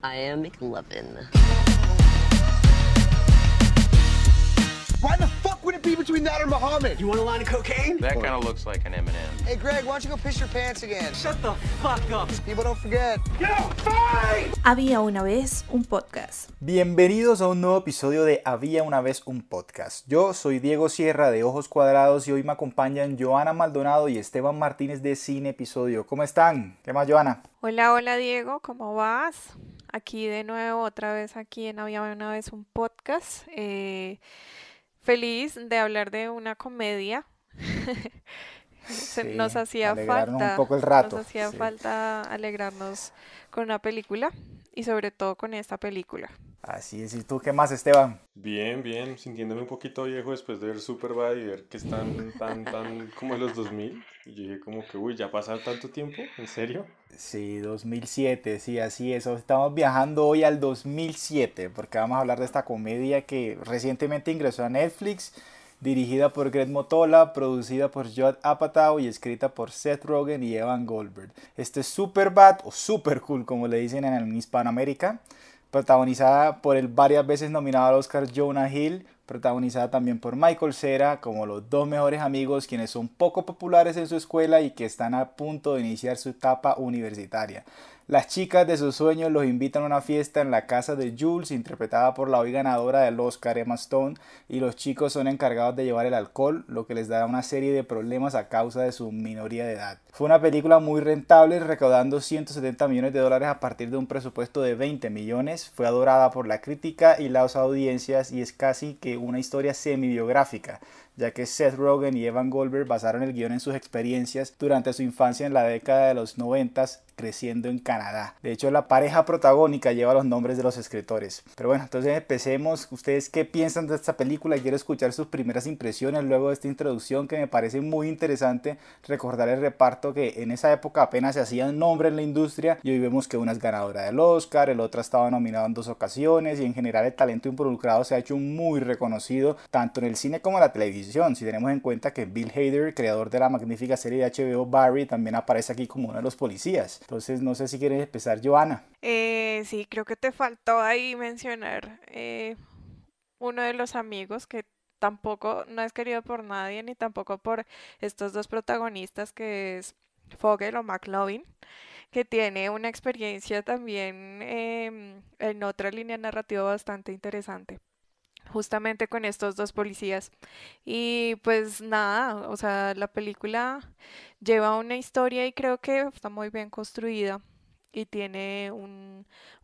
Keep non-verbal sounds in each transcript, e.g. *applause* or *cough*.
I am McLovin. Why the fuck would it be between that or Muhammad? You want a line of cocaine? That kind of looks like an M&M. Hey, Greg, why don't you go piss your pants again? Shut the fuck up. People don't forget. Había una vez un podcast. Bienvenidos a un nuevo episodio de Había una vez un podcast. Yo soy Diego Sierra de Ojos Cuadrados y hoy me acompañan Joana Maldonado y Esteban Martínez de Cine Episodio. ¿Cómo están? ¿Qué más, Joana? Hola, hola, Diego. ¿Cómo vas? aquí de nuevo, otra vez aquí en Había una vez un podcast. Eh, feliz de hablar de una comedia. *laughs* nos hacía falta hacía falta alegrarnos con una película y sobre todo con esta película. Así es, ¿y tú qué más, Esteban? Bien, bien, sintiéndome un poquito viejo después de ver Superbad y ver que están tan, tan como en los 2000. Yo dije como que, uy, ya pasado tanto tiempo, ¿en serio? Sí, 2007, sí, así es. Estamos viajando hoy al 2007 porque vamos a hablar de esta comedia que recientemente ingresó a Netflix, dirigida por Greg Motola, producida por Judd Apatow y escrita por Seth Rogen y Evan Goldberg. Este es Superbad o Super Cool, como le dicen en Hispanoamérica, protagonizada por el varias veces nominado al Oscar Jonah Hill protagonizada también por Michael Cera, como los dos mejores amigos quienes son poco populares en su escuela y que están a punto de iniciar su etapa universitaria. Las chicas de sus sueños los invitan a una fiesta en la casa de Jules, interpretada por la hoy ganadora del Oscar Emma Stone, y los chicos son encargados de llevar el alcohol, lo que les dará una serie de problemas a causa de su minoría de edad. Fue una película muy rentable, recaudando 170 millones de dólares a partir de un presupuesto de 20 millones. Fue adorada por la crítica y las audiencias y es casi que una historia semi biográfica ya que Seth Rogen y Evan Goldberg basaron el guión en sus experiencias durante su infancia en la década de los 90 creciendo en Canadá. De hecho, la pareja protagónica lleva los nombres de los escritores. Pero bueno, entonces empecemos. ¿Ustedes qué piensan de esta película? Quiero escuchar sus primeras impresiones luego de esta introducción que me parece muy interesante recordar el reparto que en esa época apenas se hacían nombre en la industria y hoy vemos que una es ganadora del Oscar, el otro estaba nominado en dos ocasiones y en general el talento involucrado se ha hecho muy reconocido tanto en el cine como en la televisión si tenemos en cuenta que Bill Hader, creador de la magnífica serie de HBO Barry, también aparece aquí como uno de los policías. Entonces, no sé si quieres empezar, Joana. Eh, sí, creo que te faltó ahí mencionar eh, uno de los amigos que tampoco no es querido por nadie, ni tampoco por estos dos protagonistas que es Fogel o McLovin, que tiene una experiencia también em, en otra línea narrativa bastante interesante justamente con estos dos policías. Y pues nada, o sea, la película lleva una historia y creo que está muy bien construida y tiene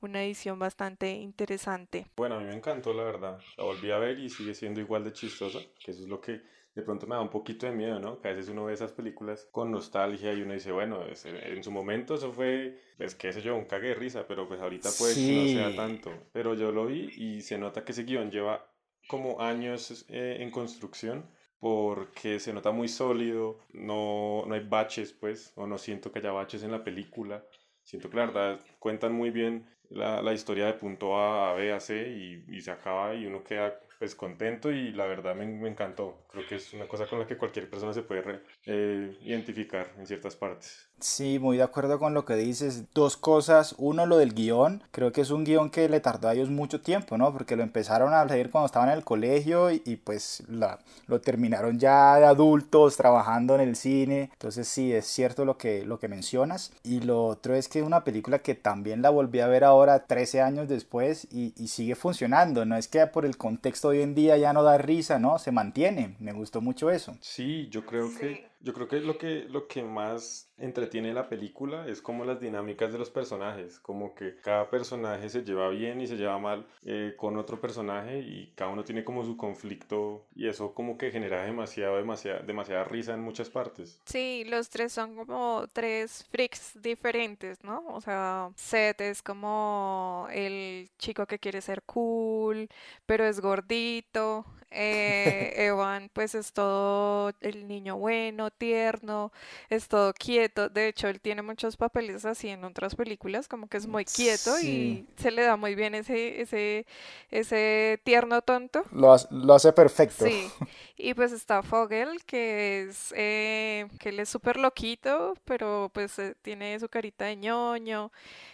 una edición bastante interesante. Bueno, a mí me encantó, la verdad. La volví a ver y sigue siendo igual de chistosa, que eso es lo que de pronto me da un poquito de miedo, ¿no? Que a veces uno ve esas películas con nostalgia y uno dice, bueno, eh, en su momento eso fue, pues qué sé yo, un cague de risa, pero pues ahorita pues que no sea tanto. Pero yo lo vi y se nota que ese guión lleva como años eh, en construcción porque se nota muy sólido, no, no hay baches pues, o no siento que haya baches en la película. Siento que la verdad cuentan muy bien la, la historia de punto A a B a C y, y se acaba y uno queda descontento contento y la verdad me, encantó. Creo que es una cosa con la que cualquier persona se puede eh, identificar en ciertas partes. Sí, muy de acuerdo con lo que dices. Dos cosas. Uno, lo del guión. Creo que es un guión que le tardó a ellos mucho tiempo, ¿no? Porque lo empezaron a leer cuando estaban en el colegio y, pues la, lo terminaron ya de adultos, trabajando en el cine. Entonces sí, es cierto lo que, lo que mencionas. Y lo otro es que es una película que también la volví a ver ahora 13 años después y, y sigue funcionando. No es que por el contexto hoy en día ya no da risa, ¿no? Se mantiene. Me gustó mucho eso. Sí, yo creo que yo creo que lo, que lo que más entretiene la película es como las dinámicas de los personajes, como que cada personaje se lleva bien y se lleva mal eh, con otro personaje y cada uno tiene como su conflicto y eso como que genera demasiado, demasiada, demasiada risa en muchas partes. Sí, los tres son como tres freaks diferentes, ¿no? O sea, Seth es como el chico que quiere ser cool, pero es gordito, eh, *laughs* Evan, pues es todo el niño bueno, tierno, es todo quieto. De hecho, él tiene muchos papeles así en otras películas, como que es muy quieto y se le da muy bien ese, ese, ese tierno tonto. Lo hace, perfecto. Sí. Y pues está Fogel, que es eh, que él es súper loquito, pero pues eh, tiene su carita de ñoño.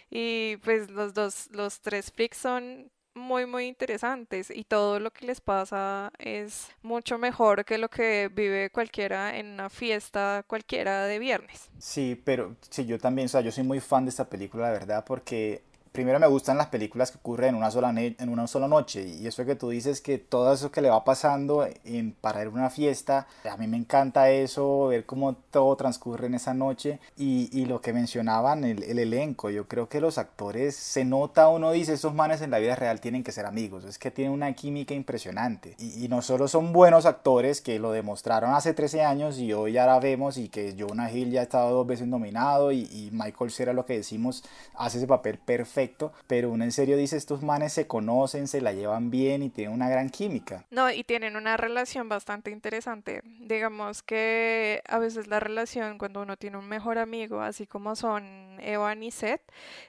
Y pues los dos, los tres freaks son muy, muy interesantes y todo lo que les pasa es mucho mejor que lo que vive cualquiera en una fiesta cualquiera de viernes. Sí, pero sí, yo también, o sea, yo soy muy fan de esta película, la verdad, porque primero me gustan las películas que ocurren en una sola, en una sola noche. Y eso que tú dices que todo eso que le va pasando en, para ir a una fiesta, a mí me encanta eso, ver cómo todo transcurre en esa noche. Y, lo que mencionaban, el, elenco, yo creo que los actores, se nota, uno dice, esos manes en la vida real tienen que ser amigos, es que tienen una química impresionante. Y, no solo son buenos actores que lo demostraron hace 13 años y hoy ya vemos y que Jonah Hill ya ha estado dos veces nominado y, y Michael Cera, lo que decimos, hace ese papel perfecto pero uno en serio dice, estos manes se conocen, se la llevan bien y tienen una gran química. No, y tienen una relación bastante interesante. Digamos que a veces la relación cuando uno tiene un mejor amigo, así como son Evan y Seth,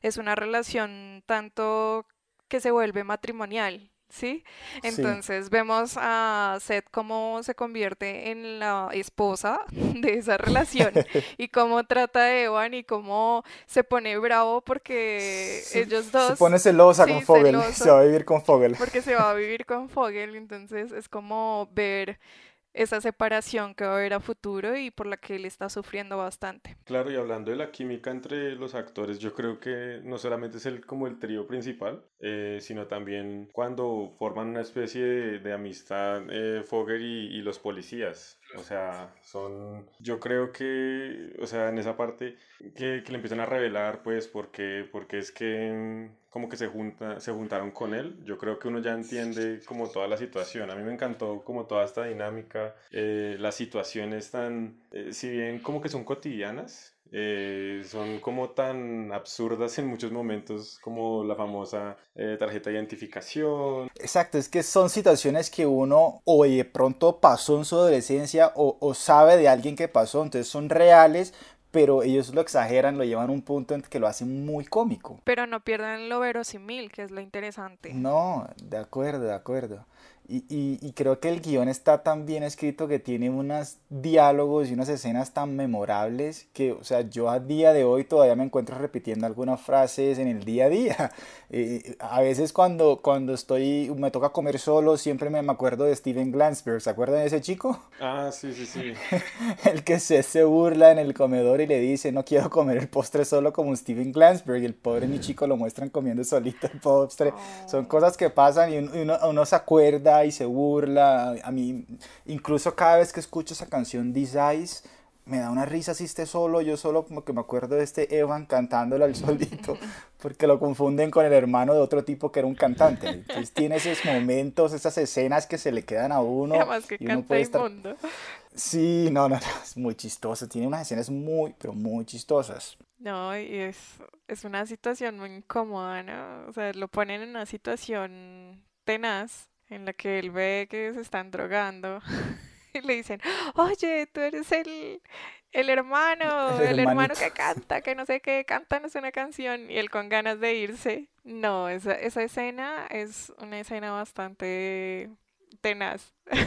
es una relación tanto que se vuelve matrimonial ¿sí? Entonces vemos a Seth cómo se convierte en la esposa *laughs* de esa relación *laughs* y cómo trata a Evan y cómo se pone bravo porque ellos dos... Se pone celosa con Fogel, *laughs* se va a vivir con Fogel. Porque se va a vivir con Fogel, entonces es como ver esa separación que va a haber a futuro y por la que él está sufriendo bastante. Claro, y hablando de la química entre los actores, yo creo que no solamente es el, como el trío principal, eh, sino también cuando forman una especie de, amistad eh, y, y los policías. O sea, son, yo creo que, o sea, en esa parte que, que le empiezan a revelar, pues, porque, porque es que mm, como que se, junta, se juntaron con él, yo creo que uno ya entiende como toda la situación. A mí me encantó como toda esta dinámica, eh, las situaciones tan, eh, si bien como que son cotidianas, eh, son como tan absurdas en muchos momentos como la famosa tarjeta de identificación. Exacto, es que son situaciones que uno o de pronto pasó en su adolescencia o, o, sabe de alguien que pasó, entonces son reales, pero ellos lo exageran, lo llevan a un punto en que lo hacen muy cómico. Pero no pierden lo verosímil, que es lo interesante. No, de acuerdo, de acuerdo. Y, creo que el guión está tan bien escrito que tiene unos diálogos y unas escenas tan memorables que, o sea, yo a día de hoy todavía me encuentro repitiendo algunas frases en el día a día. *laughs* Eh, a veces cuando, cuando estoy, me toca comer solo, siempre me, me acuerdo de Steven Glansberg. ¿Se acuerdan de ese chico? *laughs* Ah, sí, sí, sí. el que se, se burla en el comedor y le dice, no quiero comer el postre solo como Steven Glansberg. Y el pobre mi chico lo muestran comiendo solito el postre. Oh. Son cosas que pasan y uno se acuerda y se burla. A mí, incluso cada vez que escucho esa canción dice me da una risa si esté solo, yo solo como que me acuerdo de este Evan cantándolo al *laughs* solito, porque lo confunden con el hermano de otro tipo que era un cantante. Entonces tiene esos momentos, esas escenas que se le quedan a uno. Además Sí, no, no, es muy chistoso, tiene unas escenas muy, pero muy chistosas. No, y es, es una situación muy incómoda, ¿no? O sea, lo ponen en una situación tenaz en la que él ve que se están drogando *laughs* y le dicen, oye, tú eres el, el hermano, el, hermano que canta, que no sé qué, cántanos una canción y él con ganas de irse. No, esa, esa escena es una escena bastante tenaz. *laughs*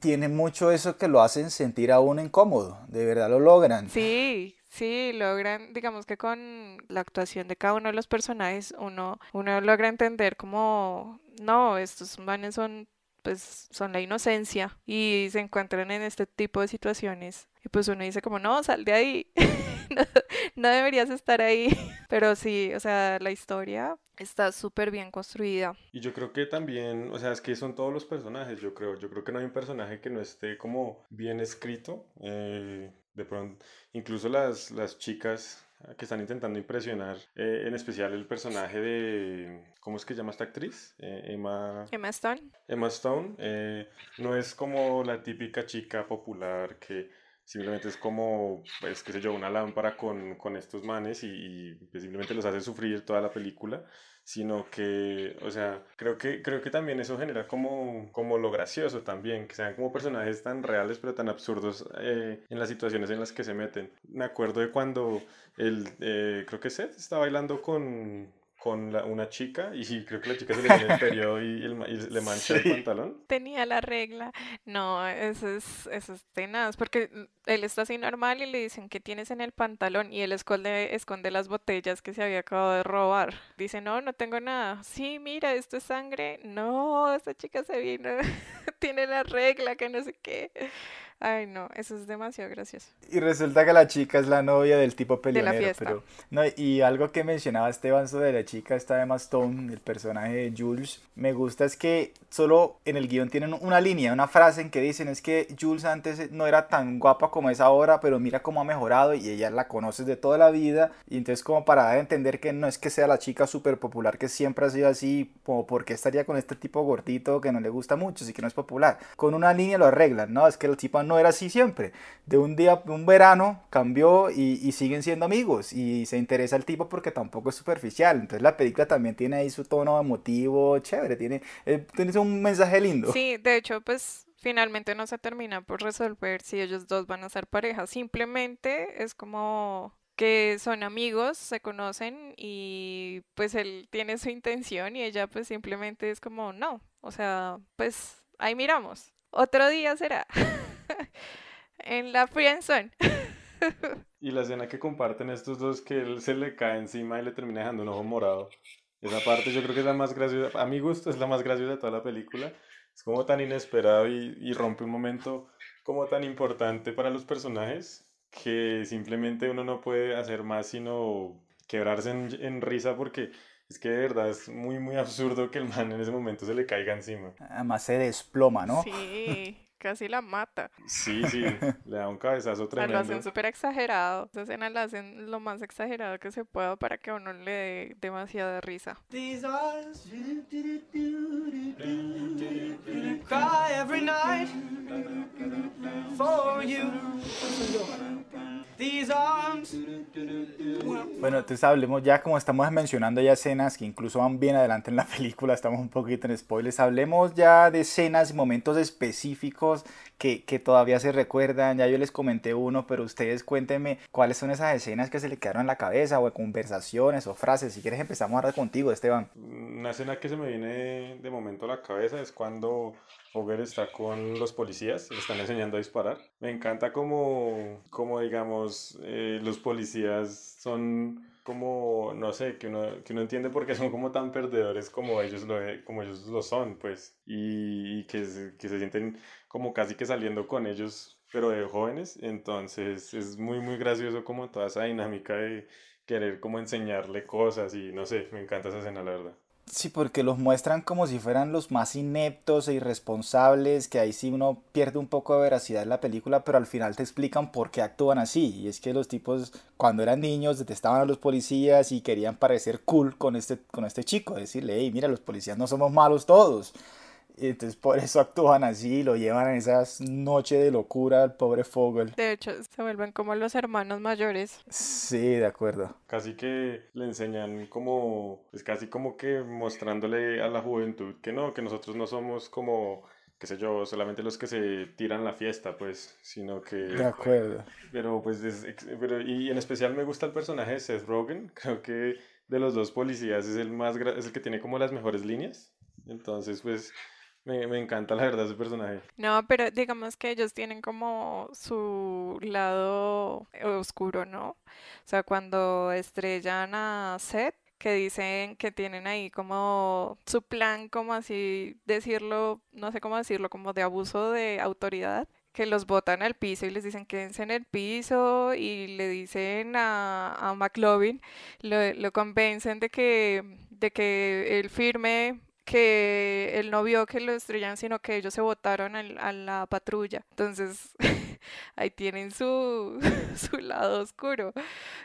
Tiene mucho eso que lo hacen sentir a uno incómodo, de verdad lo logran. Sí, Sí, logran, digamos que con la actuación de cada uno de los personajes, uno, uno logra entender cómo no, estos vanes son pues son la inocencia y se encuentran en este tipo de situaciones y pues uno dice como no, sal de ahí, *laughs* no, deberías estar ahí, *laughs* pero sí, o sea, la historia está súper bien construida. Y yo creo que también, o sea, es que son todos los personajes, yo creo, yo creo que no hay un personaje que no esté como bien escrito, eh, de pronto, incluso las, las chicas que están intentando impresionar, eh, en especial el personaje de, ¿cómo es que llama esta actriz? Eh, Emma... Stone. Emma Stone eh, no es como la típica chica popular que simplemente es como, pues, qué sé yo, una lámpara con, con estos manes y, y, pues, simplemente los hace sufrir toda la película, sino que, o sea, creo que, creo que también eso genera como, como lo gracioso también, que sean como personajes tan reales pero tan absurdos eh, en las situaciones en las que se meten. Me acuerdo de cuando el, eh, creo que Seth está bailando con, con una chica y creo que la chica se le el periodo y, le mancha el pantalón. Tenía la regla. No, eso es, eso es tenaz, porque mm, él está así normal y le dicen, ¿qué tienes en el pantalón? Y él esconde, esconde las botellas que se había acabado de robar. Dice, no, no tengo nada. Sí, mira, esto es sangre. No, esta chica se vino, *laughs* tiene la regla, que no sé qué. Ay, no, eso es demasiado gracioso. Y resulta que la chica es la novia del tipo peleonero. De la fiesta. Pero, no, y algo que mencionaba Esteban sobre la chica, está de Stone, el personaje de Jules, me gusta es que solo en el guión tienen una línea, una frase en que dicen es que Jules antes no era tan guapa como es ahora, pero mira cómo ha mejorado y ella la conoces de toda la vida. Y entonces como para dar a entender que no es que sea la chica súper popular que siempre ha sido así, como porque estaría con este tipo gordito que no le gusta mucho, así que no es popular. Con una línea lo arreglan, ¿no? Es que el tipo no era así siempre. De un día, un verano, cambió y, siguen siendo amigos y se interesa el tipo porque tampoco es superficial. Entonces la película también tiene ahí su tono emotivo, chévere, tiene, eh, tiene un mensaje lindo. Sí, de hecho, pues finalmente no se termina por resolver si ellos dos van a ser pareja. Simplemente es como que son amigos, se conocen y pues él tiene su intención y ella pues simplemente es como no, o sea, pues ahí miramos. Otro día será. *laughs* *laughs* en la friendzone. *laughs* y la escena que comparten estos dos que él se le cae encima y le termina dejando un ojo morado. Esa parte yo creo que es la más graciosa, a mi gusto es la más graciosa de toda la película. Es como tan inesperado y, y rompe un momento como tan importante para los personajes que simplemente uno no puede hacer más sino quebrarse en, en, risa porque es que de verdad es muy, muy absurdo que el man en ese momento se le caiga encima. Además se desploma, ¿no? Sí casi la mata. Sí, sí, *laughs* le da un cabezazo tremendo. La hacen súper exagerado. Esa escena la hacen lo más exagerado que se pueda para que a uno le dé demasiada risa. Bueno, entonces hablemos ya, como estamos mencionando ya escenas que incluso van bien adelante en la *laughs* película, estamos un poquito en spoilers, hablemos ya de escenas y momentos específicos que, que, todavía se recuerdan. Ya yo les comenté uno, pero ustedes cuéntenme cuáles son esas escenas que se le quedaron en la cabeza o conversaciones o frases. Si quieres empezamos hablar contigo, Esteban. Una escena que se me viene de momento a la cabeza es cuando Hoger está con los policías, le están enseñando a disparar. Me encanta como, como digamos, eh, los policías son como, no sé, que uno, que entiende por qué son como tan perdedores como ellos lo, eh, como ellos lo son, pues, y, que, se, que se sienten como casi que saliendo con ellos, pero de jóvenes, entonces es muy, muy gracioso como toda esa dinámica de querer como enseñarle cosas y no sé, me encanta esa escena, la verdad. Sí, porque los muestran como si fueran los más ineptos e irresponsables, que ahí sí uno pierde un poco de veracidad en la película, pero al final te explican por qué actúan así. Y es que los tipos, cuando eran niños, detestaban a los policías y querían parecer cool con este, con este chico, decirle, hey, mira, los policías no somos malos todos. Entonces por eso actúan así, lo llevan a esas noches de locura al pobre Fogel. De hecho, se vuelven como los hermanos mayores. Sí, de acuerdo. Casi que le enseñan como, es pues casi como que mostrándole a la juventud que no, que nosotros no somos como qué sé yo, solamente los que se tiran la fiesta, pues, sino que... De acuerdo. Pero, pues, pero, y en especial me gusta el personaje de Seth Rogen, *laughs* creo que de los dos policías es el más, es el que tiene como las mejores líneas, entonces, pues, me, encanta la verdad ese personaje. No, pero digamos que ellos tienen como su lado oscuro, ¿no? O sea, cuando estrellan a Seth, que dicen que tienen ahí como su plan, como así decirlo, no sé cómo decirlo, como de abuso de autoridad que los botan al piso y les dicen quédense en el piso y le dicen a, a McLovin, lo, convencen de que, de que él firme que él no vio que lo destruyan, sino que ellos se votaron a la patrulla. Entonces, *laughs* ahí tienen *laughs* su, lado oscuro.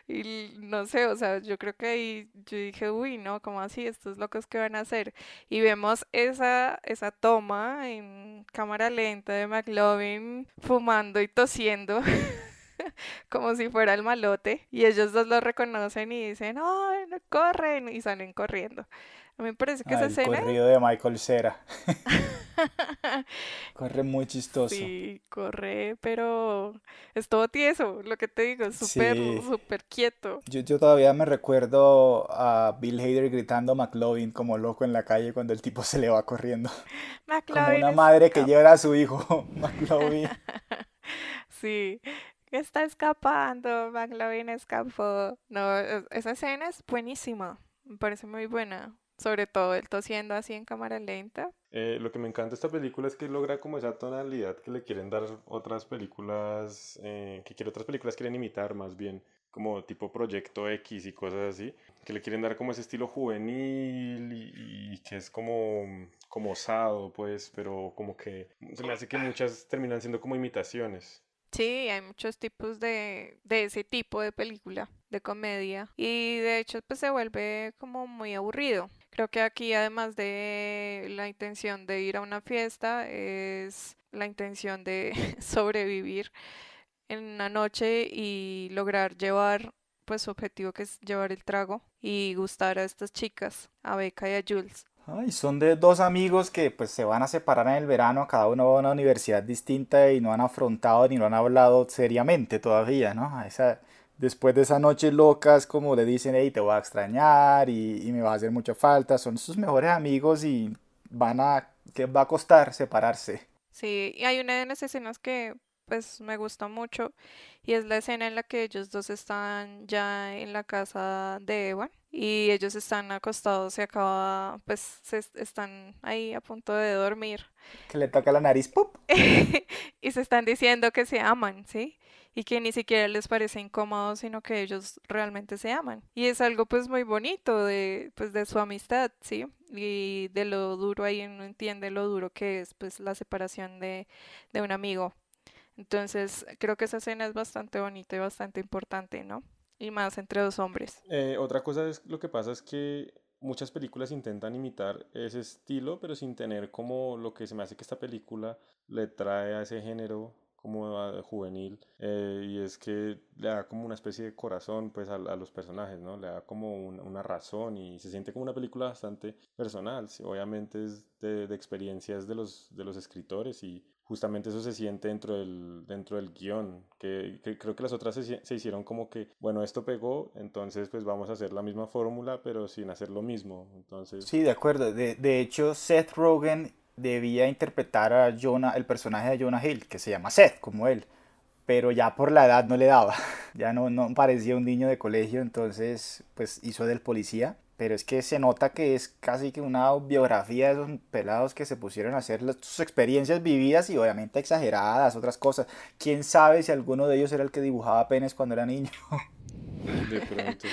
Y no sé, o sea, yo creo que ahí yo dije, uy, no, ¿cómo así? Estos locos que van a hacer. Y vemos esa, esa toma en cámara lenta de McLovin fumando y tosiendo. *laughs* *laughs* como si fuera el malote, y ellos dos lo reconocen y dicen, ¡Ay, no corren! Y salen corriendo. A mí me parece que esa el escena... El corrido de Michael Cera. *laughs* corre muy chistoso. Sí, corre, pero es todo tieso, lo que te digo, súper, súper quieto. Yo, yo, todavía me recuerdo a Bill Hader gritando McLovin como loco en la calle cuando el tipo se le va corriendo. *laughs* McLovin como una madre que lleva a su hijo, McLovin. sí, está escapando, McLovin escapó. No, e-, esa escena es buenísima, me parece muy buena. Sobre todo el tosiendo así en cámara lenta. Eh, lo que me encanta de esta película es que logra como esa tonalidad que le quieren dar otras películas, eh, que quiere, otras películas quieren imitar más bien, como tipo Proyecto X y cosas así, que le quieren dar como ese estilo juvenil y, y que es como, como osado, pues, pero como que se me hace que muchas terminan siendo como imitaciones. Sí, hay muchos tipos de, de ese tipo de película, de comedia. Y de hecho, pues se vuelve como muy aburrido. Creo que aquí, además de la intención de ir a una fiesta, es la intención de *laughs* sobrevivir en una noche y lograr llevar, pues su objetivo que es llevar el trago y gustar a estas chicas, a Becca y a Jules. Y son de dos amigos que pues se van a separar en el verano, cada uno va a una universidad distinta y no han afrontado ni lo han hablado seriamente todavía, ¿no? Esa, después de esas noches locas, como le dicen, ey, te voy a extrañar y, me va a hacer mucha falta, son sus mejores amigos y van a, qué va a costar separarse. Sí, y hay una de las escenas que pues me gusta mucho y es la escena en la que ellos dos están ya en la casa de Evan y ellos están acostados y acaba pues se están ahí a punto de dormir que le toca la nariz pop *laughs* y se están diciendo que se aman sí y que ni siquiera les parece incómodo, sino que ellos realmente se aman. Y es algo pues muy bonito de, pues, de su amistad, ¿sí? Y de lo duro, ahí uno entiende lo duro que es pues la separación de, de un amigo entonces, creo que esa escena es bastante bonita y bastante importante, ¿no? Y más entre dos hombres. Eh, otra cosa es lo que pasa es que muchas películas intentan imitar ese estilo, pero sin tener como lo que se me hace que esta película le trae a ese género como juvenil eh, y es que le da como una especie de corazón pues a, los personajes, ¿no? Le da como una razón y se siente como una película bastante personal, obviamente es de, de, experiencias de los, de los escritores y justamente eso se siente dentro del, dentro del guión, que, creo que las otras se, se, hicieron como que, bueno, esto pegó, entonces pues vamos a hacer la misma fórmula, pero sin hacer lo mismo. Entonces... Sí, de acuerdo. De, de hecho, Seth Rogen debía interpretar a Jonah, el personaje de Jonah Hill, que se llama Seth, como él, pero ya por la edad no le daba, *laughs* ya no, no parecía un niño de colegio, entonces pues hizo del policía pero es que se nota que es casi que una biografía de esos pelados que se pusieron a hacer sus experiencias vividas y obviamente exageradas, otras cosas. ¿Quién sabe si alguno de ellos era el que dibujaba penes cuando era niño? De pronto,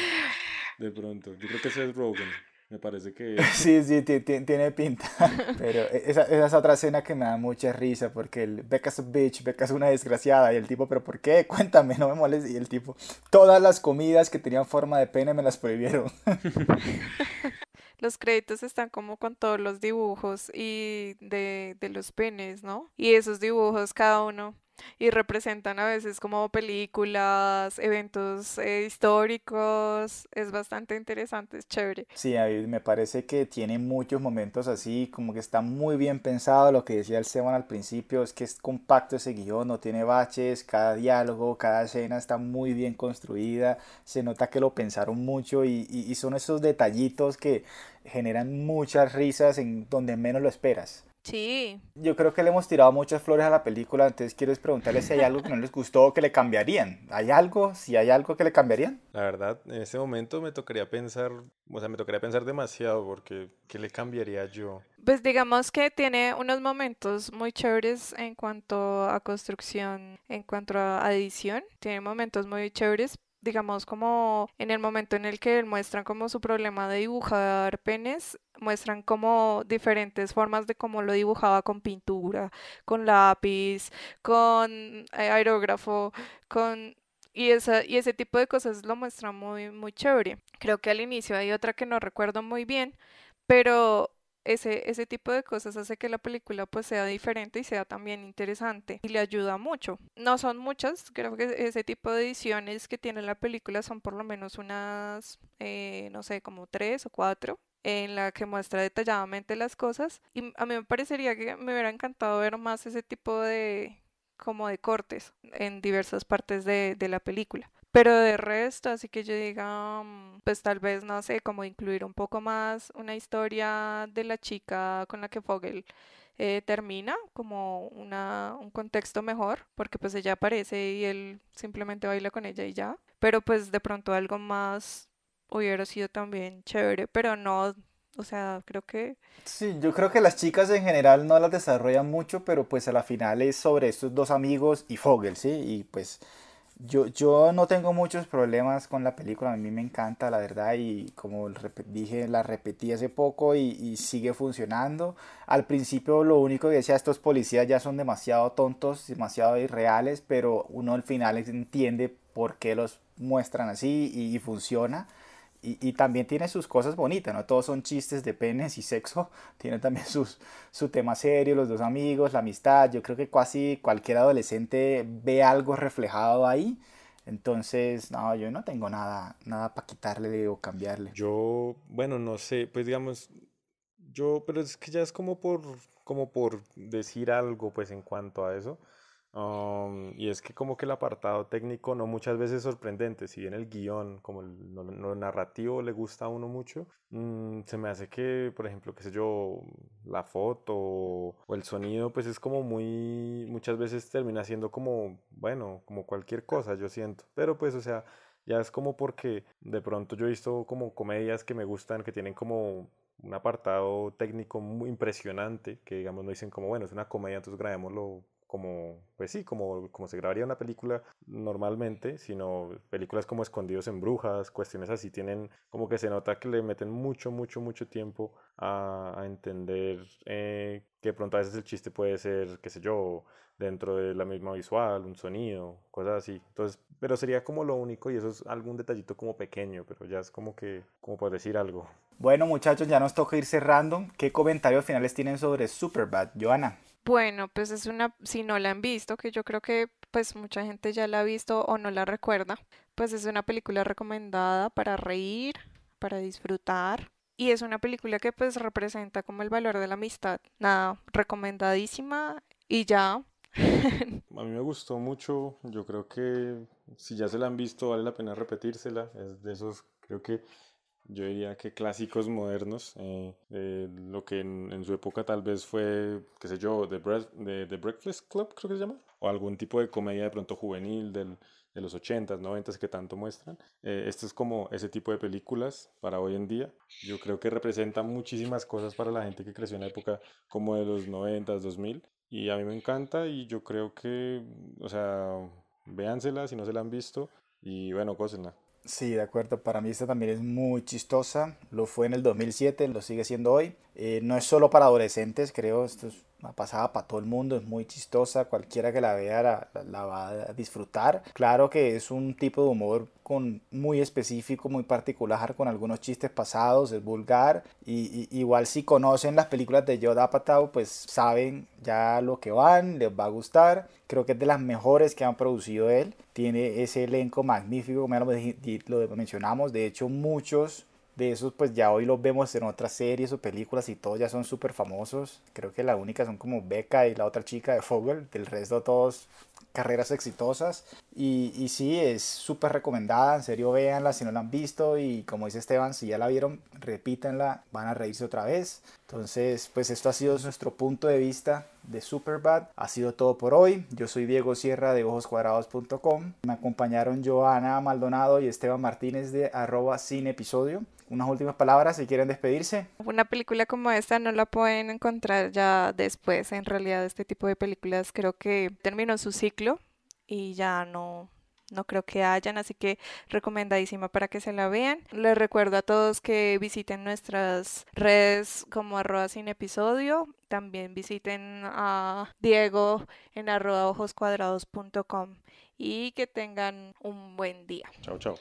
de pronto. Yo creo que ese es Rogan. Me parece que... *laughs* Sí, sí, tiene pinta. *laughs* Pero e, esa, esa, es otra escena que me da mucha risa porque el Becca es bitch, una desgraciada y el tipo, pero ¿por qué? Cuéntame, no me molestes. Y el tipo, todas las comidas que tenían forma de pene me las prohibieron. *laughs* los créditos están como con todos los dibujos y de, de los penes, ¿no? Y esos dibujos cada uno y representan a veces como películas, eventos eh, históricos, es bastante interesante, es chévere. Sí, a mí me parece que tiene muchos momentos así, como que está muy bien pensado, lo que decía el Seban al principio, es que es compacto ese guión, no tiene baches, cada diálogo, cada escena está muy bien construida, se nota que lo pensaron mucho y, y son esos detallitos que generan muchas risas en donde menos lo esperas. Sí. Yo creo que le hemos tirado muchas flores a la película, entonces quiero preguntarle si hay algo que no les gustó o que le cambiarían. ¿Hay algo? ¿Si hay algo que le cambiarían? La verdad, en este momento me tocaría pensar, o sea, me tocaría pensar demasiado porque ¿qué le cambiaría yo? Pues digamos que tiene unos momentos muy chéveres en cuanto a construcción, en cuanto a edición, tiene momentos muy chéveres, digamos como en el momento en el que muestran como su problema de dibujar penes, muestran como diferentes formas de cómo lo dibujaba con pintura, con lápiz, con eh, aerógrafo, con y, esa, y ese tipo de cosas lo muestran muy, muy chévere. Creo que al inicio hay otra que no recuerdo muy bien, pero ese, tipo de cosas hace que la película pues sea diferente y sea también interesante y le ayuda mucho. No son muchas, creo que ese tipo de ediciones que tiene la película son por lo menos unas, eh, no sé, como tres o cuatro en la que muestra detalladamente las cosas y a mí me parecería que me hubiera encantado ver más ese tipo de como de cortes en diversas partes de la película. Pero de resto, así que yo diga, mm, pues tal vez, no sé, como incluir un poco más una historia de la chica con la que Fogel eh, termina, como una, un contexto mejor, porque pues ella aparece y él simplemente baila con ella y ya. Pero pues de pronto algo más hubiera sido también chévere, pero no o sea, creo que... Sí, yo creo que las chicas en general no las desarrollan mucho, pero pues a la final es sobre estos dos amigos y Fogel, ¿sí? Y pues yo, no tengo muchos problemas con la película, a mí me encanta, la verdad, y como dije, la repetí hace poco y, sigue funcionando. Al principio lo único que decía, estos policías ya son demasiado tontos, demasiado irreales, pero uno al final entiende por qué los muestran así y funciona y, también tiene sus cosas bonitas, no todos son chistes de penes y sexo, *laughs* tiene también sus, su tema serio, los dos amigos, la amistad, yo creo que casi cualquier adolescente ve algo reflejado ahí, entonces, no, yo no tengo nada, nada para quitarle o cambiarle. Yo, bueno, no sé, pues digamos, yo, pero es que ya es como por, como por decir algo, pues en cuanto a eso, Um, y es que como que el apartado técnico no muchas veces es sorprendente, si bien el guión, como el, narrativo le gusta a uno mucho, mm, se me hace que, por ejemplo, qué sé yo, la foto o, el sonido, pues es como muy, muchas veces termina siendo como, bueno, como cualquier cosa, yo siento. Pero pues, o sea, ya es como porque de pronto yo he visto como comedias que me gustan, que tienen como un apartado técnico muy impresionante, que digamos no dicen como, bueno, es una comedia, entonces grabémoslo como, pues sí, como, como se grabaría una película normalmente, sino películas como Escondidos en Brujas, cuestiones así, tienen como que se nota que le meten mucho, mucho, mucho tiempo a, entender eh, que pronto a veces el chiste puede ser, qué sé yo, dentro de la misma visual, un sonido, cosas así. Entonces, pero sería como lo único y eso es algún detallito como pequeño, pero ya es como que, como por decir algo. Bueno muchachos, ya nos toca ir cerrando. ¿Qué comentarios finales tienen sobre Superbad, Joana? Bueno, pues es una, si no la han visto, que yo creo que pues mucha gente ya la ha visto o no la recuerda, pues es una película recomendada para reír, para disfrutar. Y es una película que pues representa como el valor de la amistad. Nada, recomendadísima y ya. *laughs* A mí me gustó mucho, yo creo que si ya se la han visto vale la pena repetírsela, es de esos, creo que yo diría que clásicos modernos, eh, lo que en, su época tal vez fue, qué sé yo, The, Breakfast Club, creo que se llama, o algún tipo de comedia de pronto juvenil del, de los 80s, 90s que tanto muestran. Eh, esto es como ese tipo de películas para hoy en día. Yo creo que representa muchísimas cosas para la gente que creció en la época como de los 90s, 2000. Y a mí me encanta y yo creo que, o sea, véansela si no se la han visto y bueno, cósenla. Sí, de acuerdo. Para mí esta también es muy chistosa. Lo fue en el 2007, lo sigue siendo hoy. Eh, no es solo para adolescentes, creo. Esto es la pasada para todo el mundo, es muy chistosa, cualquiera que la vea la, va a disfrutar. Claro que es un tipo de humor con, muy específico, muy particular, con algunos chistes pasados, es vulgar. Y, igual si conocen las películas de yoda Apatow, pues saben ya lo que van, les va a gustar. Creo que es de las mejores que han producido él. Tiene ese elenco magnífico, como ya lo, lo mencionamos. De hecho, muchos esos pues ya hoy los vemos en otras series o películas y todos ya son súper famosos. Creo que la única son como Becca y la otra chica de Fogel, del resto todos carreras exitosas. Y, sí, es súper recomendada, en serio véanla si no la han visto y como dice Esteban, si ya la vieron, repítanla, van a reírse otra vez. Entonces, pues esto ha sido nuestro punto de vista de Superbad. Ha sido todo por hoy. Yo soy Diego Sierra de ojoscuadrados.com. Me acompañaron Joana Maldonado y Esteban Martínez de arroba sin episodio. Unas últimas palabras si quieren despedirse. Una película como esta no la pueden encontrar ya después. En realidad este tipo de películas creo que terminó su ciclo y ya no, no creo que hayan, así que recomendadísima para que se la vean. Les recuerdo a todos que visiten nuestras redes como arroba sin episodio. También visiten a Diego en arroba ojoscuadrados.com y que tengan un buen día. Chao, chao.